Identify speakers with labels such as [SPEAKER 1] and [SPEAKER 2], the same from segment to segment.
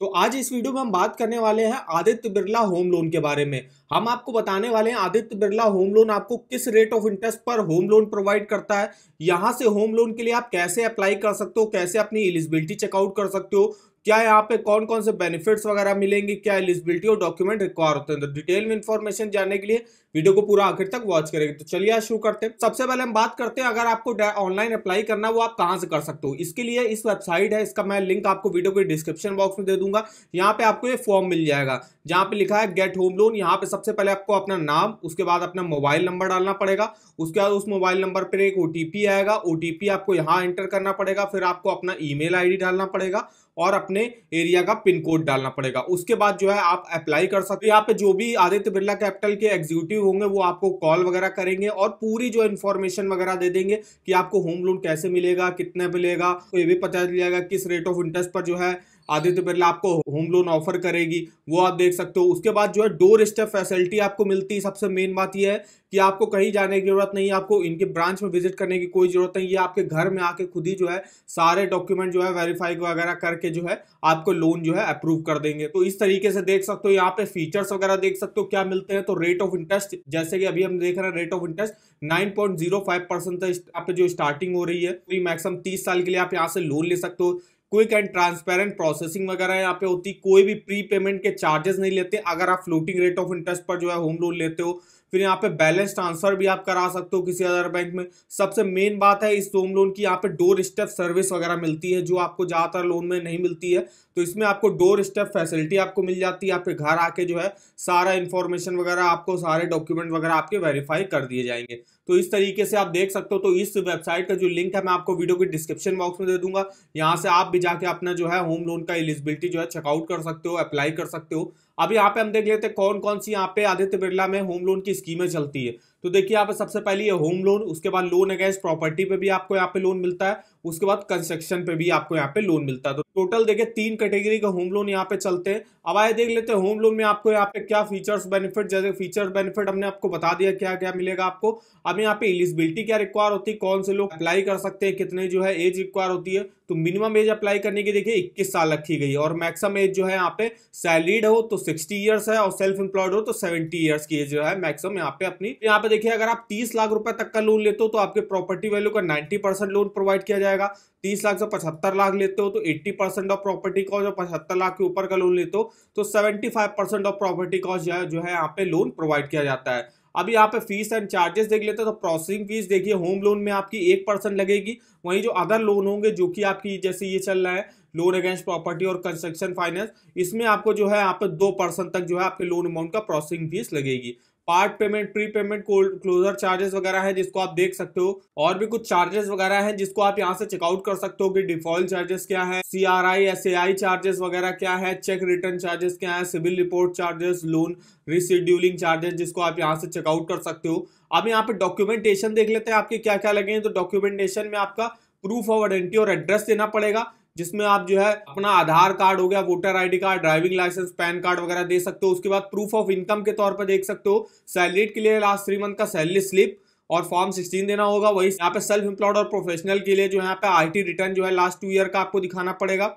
[SPEAKER 1] तो आज इस वीडियो में हम बात करने वाले हैं आदित्य बिरला होम लोन के बारे में हम आपको बताने वाले हैं आदित्य बिरला होम लोन आपको किस रेट ऑफ इंटरेस्ट पर होम लोन प्रोवाइड करता है यहां से होम लोन के लिए आप कैसे अप्लाई कर सकते हो कैसे अपनी एलिजिबिलिटी चेकआउट कर सकते हो क्या यहाँ पे कौन कौन से बेनिफिट्स वगैरह मिलेंगे क्या एलिजिबिलिटी और डॉक्यूमेंट रिक्वायर होते हैं तो डिटेल में इन्फॉर्मेशन जानने के लिए वीडियो को पूरा आखिर तक वॉच करेंगे तो चलिए आज शुरू करते हैं सबसे पहले हम बात करते हैं अगर आपको ऑनलाइन अप्लाई करना वो आप कहाँ से कर सकते हो इसके लिए इस वेबसाइट है इसका मैं लिंक आपको वीडियो के डिस्क्रिप्शन बॉक्स में दे दूंगा यहाँ पे आपको ये फॉर्म मिल जाएगा जहाँ पे लिखा है गेट होम लोन यहाँ पे सबसे पहले आपको अपना नाम उसके बाद अपना मोबाइल नंबर डालना पड़ेगा उसके बाद उस मोबाइल नंबर पर एक ओ आएगा ओ आपको यहाँ एंटर करना पड़ेगा फिर आपको अपना ईमेल आईडी डालना पड़ेगा और अपने एरिया का पिन कोड डालना पड़ेगा उसके बाद जो है आप अप्लाई कर सकते हो यहाँ पे जो भी आदित्य बिरला कैपिटल के एग्जीक्यूटिव होंगे वो आपको कॉल वगैरह करेंगे और पूरी जो इन्फॉर्मेशन वगैरह दे देंगे कि आपको होम लोन कैसे मिलेगा कितने मिलेगा तो ये भी पता चलेगा किस रेट ऑफ इंटरेस्ट पर जो है आदित्य बिरला आपको होम लोन ऑफर करेगी वो आप देख सकते हो उसके बाद जो है डोर स्टेप फैसिलिटी आपको मिलती है सबसे मेन बात यह है कि आपको कहीं जाने की जरूरत नहीं आपको इनके ब्रांच में विजिट करने की कोई जरूरत नहीं ये आपके घर में आके खुद ही जो है सारे डॉक्यूमेंट जो है वेरीफाई वगैरह करके जो है आपको लोन जो है अप्रूव कर देंगे तो इस तरीके से देख सकते हो यहाँ पे फीचर्स वगैरह देख सकते हो क्या मिलते हैं तो रेट ऑफ इंटरेस्ट जैसे कि अभी हम देख रहे हैं रेट ऑफ इंटरेस्ट 9.05 परसेंट यहाँ जो स्टार्टिंग हो रही है मैक्सिम मैक्सिमम साल के लिए आप यहाँ से लोन ले सकते हो क्विक एंड ट्रांसपेरेंट प्रोसेसिंग वगैरह यहाँ पे होती कोई भी प्री पेमेंट के चार्जेस नहीं लेते अगर आप फ्लोटिंग रेट ऑफ इंटरेस्ट पर जो है होम लोन लेते हो फिर यहाँ पे बैलेंस ट्रांसफर भी आप करा सकते हो किसी अदर बैंक में सबसे मेन बात है इस होम लोन की यहाँ पे डोर स्टेप सर्विस वगैरह मिलती है जो आपको ज़्यादातर लोन में नहीं मिलती है तो इसमें आपको डोर स्टेप फैसिलिटी आपको मिल जाती है आपके घर आके जो है सारा इन्फॉर्मेशन वगैरह आपको सारे डॉक्यूमेंट वगैरह आपके वेरीफाई कर दिए जाएंगे तो इस तरीके से आप देख सकते हो तो इस वेबसाइट का जो लिंक है मैं आपको वीडियो के डिस्क्रिप्शन बॉक्स में दे दूंगा यहाँ से आप भी जाके अपना जो है होम लोन का एलिजिबिलिटी जो है चेकआउट कर सकते हो अप्लाई कर सकते हो अब यहाँ पे हम देख लेते हैं कौन कौन सी यहाँ पे आदित्य बिरला में होम लोन की स्कीमें चलती है तो देखिए यहाँ पे सबसे पहले ये होम लोन उसके बाद लोन अगेंस्ट प्रॉपर्टी पे भी आपको यहाँ पे लोन मिलता है उसके बाद कंस्ट्रक्शन पे भी आपको यहाँ पे लोन मिलता है तो टोटल देखिए तीन कैटेगरी का होम लोन यहाँ पे चलते हैं अब आए देख लेते हैं होम लोन में आपको यहाँ पे क्या फीचर्स बेनिफिट जैसे फीचर्स बेनिफिट हमने आपको बता दिया क्या क्या मिलेगा आपको अब यहाँ पे एलिजिबिलिटी क्या रिक्वायर होती है कौन से लोग अप्लाई कर सकते हैं कितने जो है एज रिक्वायर होती है तो मिनिमम एज अप्लाई करने की देखिए इक्कीस साल रखी गई और मैक्सिमम एज जो है यहाँ पे सैलरीड हो तो सिक्सटी ईयर्स है और सेल्फ एम्प्लॉयड हो तो सेवेंटी ईयर्स की एज जो है मैक्सिमम यहाँ पे अपनी यहाँ पे देखिए अगर आप तीस लाख रुपए तक का लोन लेते हो तो आपके प्रॉपर्टी वैल्यू का नाइन्टी परसेंट लोन प्रोवाइड किया जाएगा तीस लाख से पचहत्तर लाख लेते हो तो eighty percent of property cost और पचहत्तर लाख के ऊपर का लोन लेते हो तो seventy five percent of property cost जो है जो है यहाँ पे लोन प्रोवाइड किया जाता है अब यहाँ पे फीस एंड चार्जेस देख लेते हैं तो प्रोसेसिंग फीस देखिए होम लोन में आपकी एक परसेंट लगेगी वहीं जो अदर लोन होंगे जो कि आपकी जैसे ये चल रहा है लोन अगेंस्ट प्रॉपर्टी और कंस्ट्रक्शन फाइनेंस इसमें आपको जो है यहाँ पे दो परसेंट तक जो है आपके लोन अमाउंट का प्रोसेसिंग फीस लगेगी part payment pre payment closure charges वगैरह है जिसको आप देख सकते हो और भी कुछ चार्जेस वगैरह है जिसको आप यहाँ से चेकआउट कर सकते हो कि डिफॉल्ट चार्जेस क्या है C R I S A I charges वगैरह क्या है चेक रिटर्न चार्जेस क्या है CIBIL report charges loan rescheduling charges जिसको आप यहाँ से चेकआउट कर सकते हो अब यहाँ पे डॉक्यूमेंटेशन देख लेते हैं आपके क्या क्या लगे हैं तो डॉक्यूमेंटेशन में आपका प्रूफ ऑफ आइडेंटिटी और एड्रेस देना पड़ेगा जिसमें आप जो है हाँ। अपना आधार कार्ड हो गया voter ID card driving licence PAN card वगैरह दे सकते हो उसके बाद प्रूफ ऑफ इनकम के तौर पर देख सकते हो सैलरी के लिए लास्ट थ्री मंथ का सैलरी स्लिप और फॉर्म 16 देना होगा वही यहाँ पे सेल्फ एम्प्लॉयड और प्रोफेशनल के लिए जो यहाँ पे आईटी रिटर्न जो है लास्ट टू ईयर का आपको दिखाना पड़ेगा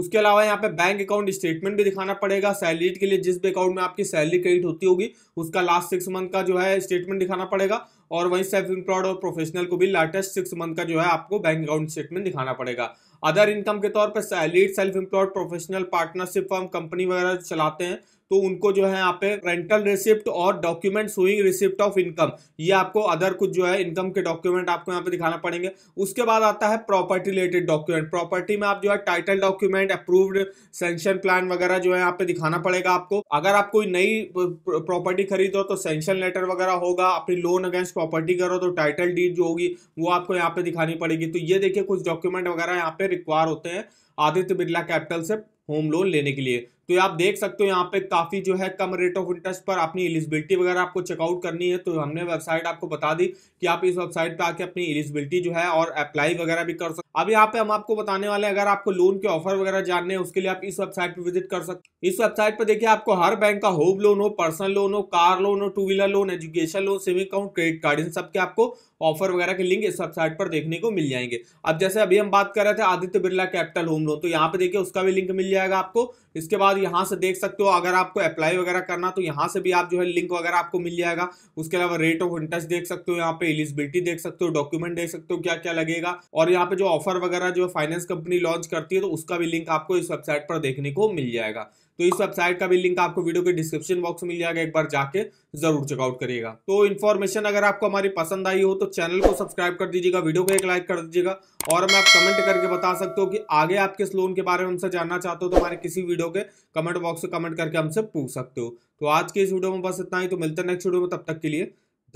[SPEAKER 1] उसके अलावा यहाँ पे बैंक अकाउंट स्टेटमेंट भी दिखाना पड़ेगा सैलरी के लिए जिस भी अकाउंट में आपकी सैलरी क्रेडिट होती होगी उसका लास्ट सिक्स मंथ का जो है स्टेटमेंट दिखाना पड़ेगा और वहीं सेल्फ एम्प्लॉयड और प्रोफेशनल को भी लेटेस्ट सिक्स मंथ का जो है आपको बैंक अकाउंट स्टेटमेंट दिखाना पड़ेगा अदर इनकम के तौर पर salaried self employed professional partnership firm company वगैरह चलाते हैं तो उनको जो है यहाँ पे रेंटल रिसिप्ट और document showing receipt of income ये आपको अदर कुछ जो है इनकम के डॉक्यूमेंट आपको यहाँ पे दिखाना पड़ेंगे उसके बाद आता है प्रॉपर्टी रिलेटेड डॉक्यूमेंट प्रॉपर्टी में आप जो है title document approved sanction plan वगैरह जो है यहाँ पे दिखाना पड़ेगा आपको अगर आप कोई नई प्रॉपर्टी खरीदो तो सेंशन लेटर वगैरह होगा अपनी लोन अगेंस्ट प्रॉपर्टी करो तो टाइटल डीड जो होगी वो आपको यहाँ पे दिखानी पड़ेगी तो ये देखिए कुछ डॉक्यूमेंट वगैरह यहाँ पे रिक्वायर होते हैं आदित्य बिरला कैपिटल से होम लोन लेने के लिए तो आप देख सकते हो यहाँ पे काफ़ी जो है कम रेट ऑफ इंटरेस्ट पर अपनी एलिजिबिलिटी वगैरह आपको चेकआउट करनी है तो हमने वेबसाइट आपको बता दी कि आप इस वेबसाइट पर आके अपनी एलिजिबिलिटी जो है और अप्लाई वगैरह भी कर सकते अब यहाँ पे हम आपको बताने वाले हैं अगर आपको लोन के ऑफर वगैरह जानने हैं उसके लिए आप इस वेबसाइट पे विजिट कर सकते इस वेबसाइट पे देखिए आपको हर बैंक का होम लोन हो पर्सनल लोन हो कार लोन हो two wheeler loan education loan saving account credit card इन सबके आपको ऑफर वगैरह के लिंक इस वेबसाइट पर देखने को मिल जाएंगे अब जैसे अभी हम बात कर रहे थे Aditya Birla Capital home loan तो यहाँ पे देखिए उसका भी लिंक मिल जाएगा आपको इसके बाद यहाँ से देख सकते हो अगर आपको अप्लाई वगैरह करना तो यहाँ से भी आप जो है लिंक वगैरह आपको मिल जाएगा उसके अलावा रेट ऑफ इंटरेस्ट देख सकते हो यहाँ पे एलिजिबिलिटी देख सकते हो डॉक्यूमेंट देख सकते हो क्या क्या लगेगा और यहाँ पे जो ऑफर वगैरह जो फाइनेंस कंपनी लॉन्च करती है तो उसका भी लिंक आपको इस वेबसाइट पर देखने को मिल जाएगा तो इस वेबसाइट का भी लिंक आपको वीडियो के डिस्क्रिप्शन बॉक्स में मिल जाएगा एक बार जाके जरूर चेकआउट करिएगा तो इन्फॉर्मेशन अगर आपको हमारी पसंद आई हो तो चैनल को सब्सक्राइब कर दीजिएगा वीडियो को एक लाइक कर दीजिएगा और मैं आप कमेंट करके बता सकते हो कि आगे आप किस लोन के बारे में हमसे जानना चाहते हो तो हमारे किसी वीडियो के कमेंट बॉक्स में कमेंट करके हमसे पूछ सकते हो तो आज के इस वीडियो में बस इतना ही तो मिलते हैं नेक्स्ट वीडियो में तब तक के लिए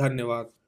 [SPEAKER 1] धन्यवाद